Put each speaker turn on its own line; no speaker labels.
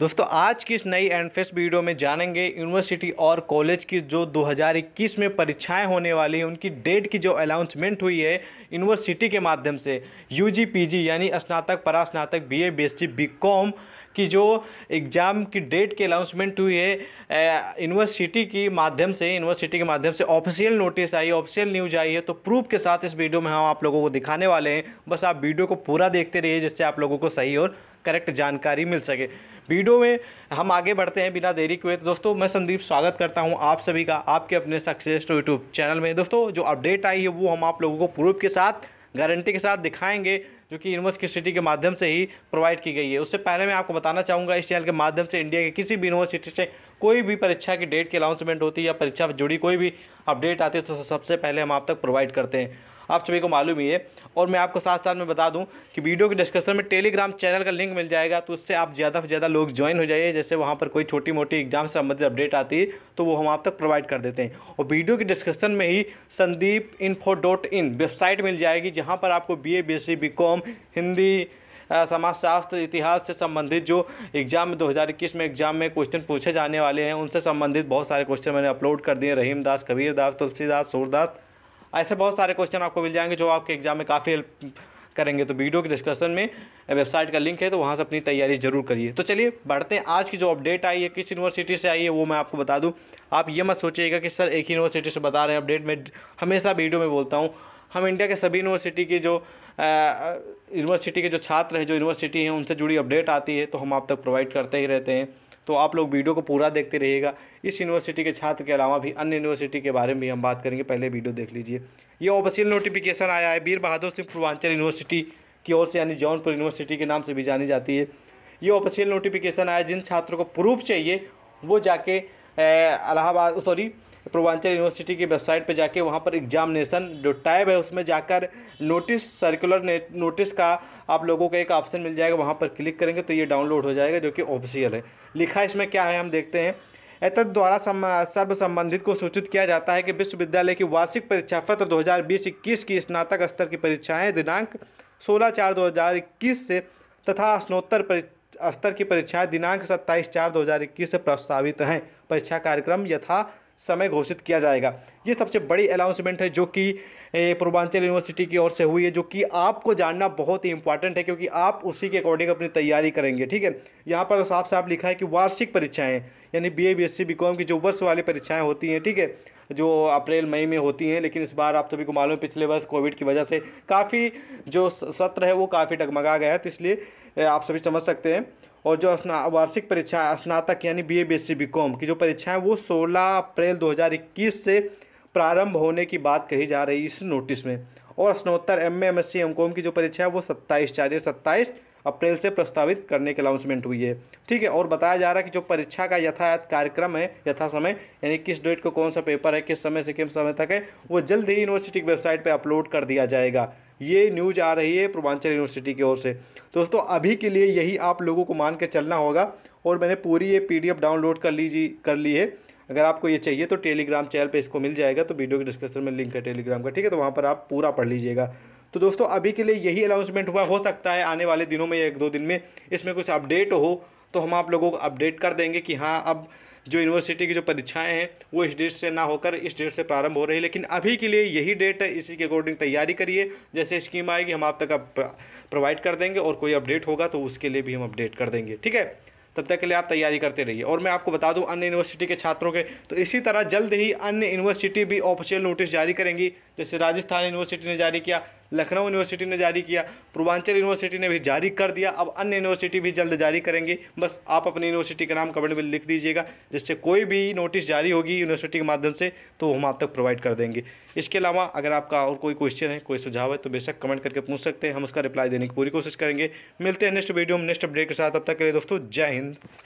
दोस्तों आज की इस नई एंड वीडियो में जानेंगे यूनिवर्सिटी और कॉलेज की जो 2021 में परीक्षाएं होने वाली हैं उनकी डेट की जो अनाउंसमेंट हुई है यूनिवर्सिटी के माध्यम से यूजी पीजी यानी स्नातक परास्नातक बीए बीएससी बीकॉम की जो एग्ज़ाम की डेट की अनाउंसमेंट हुई है यूनिवर्सिटी की माध्यम से यूनिवर्सिटी के माध्यम से ऑफिशियल नोटिस आई ऑफिशियल न्यूज आई है तो प्रूफ के साथ इस वीडियो में हम आप लोगों को दिखाने वाले हैं बस आप वीडियो को पूरा देखते रहिए जिससे आप लोगों को सही और करेक्ट जानकारी मिल सके वीडियो में हम आगे बढ़ते हैं बिना देरी के तो दोस्तों मैं संदीप स्वागत करता हूं आप सभी का आपके अपने सक्सेस टू यूट्यूब चैनल में दोस्तों जो अपडेट आई है वो हम आप लोगों को प्रूफ के साथ गारंटी के साथ दिखाएंगे जो कि यूनिवर्सिटी के माध्यम से ही प्रोवाइड की गई है उससे पहले मैं आपको बताना चाहूँगा इस चैनल के माध्यम से इंडिया के किसी भी यूनिवर्सिटी से कोई भी परीक्षा की डेट की अनाउंसमेंट होती है या परीक्षा से जुड़ी कोई भी अपडेट आती है तो सबसे पहले हम आप तक प्रोवाइड करते हैं आप सभी को मालूम ही है और मैं आपको साथ साथ में बता दूं कि वीडियो के डिस्कशन में टेलीग्राम चैनल का लिंक मिल जाएगा तो उससे आप ज़्यादा से ज़्यादा लोग ज्वाइन हो जाइए जैसे वहाँ पर कोई छोटी मोटी एग्जाम से संबंधित अपडेट आती है तो वो हम आप तक प्रोवाइड कर देते हैं और वीडियो के डिस्कशन में ही Sandeep info dot in website मिल जाएगी जहाँ पर आपको B A B S C B com Hindi समाजशास्त्र इतिहास से संबंधित जो एग्ज़ाम में 2021 में एग्ज़ाम में क्वेश्चन पूछे जाने वाले हैं उनसे संबंधित बहुत सारे क्वेश्चन मैंने अपलोड कर दिए रहीम दास कबीर दास तुलसीदास सूरदास ऐसे बहुत सारे क्वेश्चन आपको मिल जाएंगे जो आपके एग्जाम में काफ़ी हेल्प करेंगे तो वीडियो के डिस्कशन में वेबसाइट का लिंक है तो वहाँ से अपनी तैयारी जरूर करिए तो चलिए बढ़ते हैं आज की जो अपडेट आई है किस यूनिवर्सिटी से आई है वो मैं आपको बता दूँ आप ये मत सोचिएगा कि सर एक ही यूनिवर्सिटी से बता रहे हैं अपडेट मैं हमेशा वीडियो में बोलता हूँ हम इंडिया के सभी यूनिवर्सिटी की जो यूनिवर्सिटी के जो छात्र हैं जो यूनिवर्सिटी हैं उनसे जुड़ी अपडेट आती है तो हम आप तक प्रोवाइड करते ही रहते हैं तो आप लोग वीडियो को पूरा देखते रहिएगा इस यूनिवर्सिटी के छात्र के अलावा भी अन्य यूनिवर्सिटी के बारे में भी हम बात करेंगे पहले वीडियो देख लीजिए ये ऑफिशियल नोटिफिकेशन आया है वीर बहादुर सिंह पूर्वांचल यूनिवर्सिटी की ओर से यानी जौनपुर यूनिवर्सिटी के नाम से भी जानी जाती है ये ऑफिशियल नोटिफिकेशन आया जिन छात्रों को प्रूफ चाहिए वो जाके इलाहाबाद सॉरी पूर्वांचल यूनिवर्सिटी की वेबसाइट पर जाके वहाँ पर एग्जामिनेशन जो टैब है उसमें जाकर नोटिस सर्कुलर नोटिस का आप लोगों को एक ऑप्शन मिल जाएगा वहाँ पर क्लिक करेंगे तो ये डाउनलोड हो जाएगा जो कि ऑफिशियल है लिखा इसमें क्या है हम देखते हैं एतद द्वारा सर्व संबंधित को सूचित किया जाता है कि विश्वविद्यालय की वार्षिक परीक्षा सत्र दो की स्नातक स्तर की परीक्षाएँ दिनांक सोलह चार दो से तथा स्नोत्तर स्तर की परीक्षाएं दिनांक सत्ताईस चार इक्कीस से प्रस्तावित हैं परीक्षा कार्यक्रम यथा समय घोषित किया जाएगा ये सबसे बड़ी अनाउंसमेंट है जो कि पूर्वांचल यूनिवर्सिटी की ओर से हुई है जो कि आपको जानना बहुत ही इंपॉर्टेंट है क्योंकि आप उसी के अकॉर्डिंग अपनी तैयारी करेंगे ठीक है यहाँ पर साफ साफ लिखा है कि वार्षिक परीक्षाएँ यानी B A B S C B com की जो वर्ष वाली परीक्षाएँ होती हैं ठीक है जो अप्रैल मई में होती हैं लेकिन इस बार आप सभी को मालूम है पिछले वर्ष कोविड की वजह से काफ़ी जो सत्र है वो काफ़ी डगमगा गया है तो इसलिए आप सभी समझ सकते हैं और जो स्ना वार्षिक परीक्षा है स्नातक यानी B A B S C B com की जो परीक्षाएँ वो 16 अप्रैल 2021 से प्रारंभ होने की बात कही जा रही इस नोटिस में और स्नोत्तर M A M S C M com की जो परीक्षा है वो सत्ताईस चार सत्ताईस अप्रैल से प्रस्तावित करने की अनाउंसमेंट हुई है ठीक है और बताया जा रहा है कि जो परीक्षा का यथायात कार्यक्रम है यथा समय यानी किस डेट को कौन सा पेपर है किस समय से किस समय तक है वो जल्द ही यूनिवर्सिटी की वेबसाइट पर अपलोड कर दिया जाएगा ये न्यूज आ रही है पूर्वांचल यूनिवर्सिटी की ओर से दोस्तों अभी के लिए यही आप लोगों को मान के चलना होगा और मैंने पूरी ये पी डाउनलोड कर लीजिए कर ली है अगर आपको ये चाहिए तो टेलीग्राम चैनल पे इसको मिल जाएगा तो वीडियो के डिस्क्रिप्शन में लिंक है टेलीग्राम का ठीक है तो वहाँ पर आप पूरा पढ़ लीजिएगा तो दोस्तों अभी के लिए यही अनाउंसमेंट हुआ हो सकता है आने वाले दिनों में या एक दो दिन में इसमें कुछ अपडेट हो तो हम आप लोगों को अपडेट कर देंगे कि हाँ अब जो यूनिवर्सिटी की जो परीक्षाएँ हैं वो इस डेट से ना होकर इस डेट से प्रारंभ हो रही है लेकिन अभी के लिए यही डेट है इसी के अकॉर्डिंग तैयारी करिए जैसे स्कीम आएगी हम आप तक आप प्रोवाइड कर देंगे और कोई अपडेट होगा तो उसके लिए भी हम अपडेट कर देंगे ठीक है तब तक के लिए आप तैयारी करते रहिए और मैं आपको बता दूं अन्य यूनिवर्सिटी के छात्रों के तो इसी तरह जल्द ही अन्य यूनिवर्सिटी भी ऑफिशियल नोटिस जारी करेंगी जैसे राजस्थान यूनिवर्सिटी ने जारी किया लखनऊ यूनिवर्सिटी ने जारी किया पूर्वांचल यूनिवर्सिटी ने भी जारी कर दिया अब अन्य यूनिवर्सिटी भी जल्द जारी करेंगी बस आप अपनी यूनिवर्सिटी का नाम कमेंट में लिख दीजिएगा जिससे कोई भी नोटिस जारी होगी यूनिवर्सिटी के माध्यम से तो हम आप तक प्रोवाइड कर देंगे इसके अलावा अगर आपका और कोई क्वेश्चन है कोई सुझाव है तो बेशक कमेंट करके पूछ सकते हैं हम उसका रिप्लाई देने की पूरी कोशिश करेंगे मिलते हैं नेक्स्ट वीडियो में नेक्स्ट अपडेट के साथ अब तक के लिए दोस्तों जय हिंद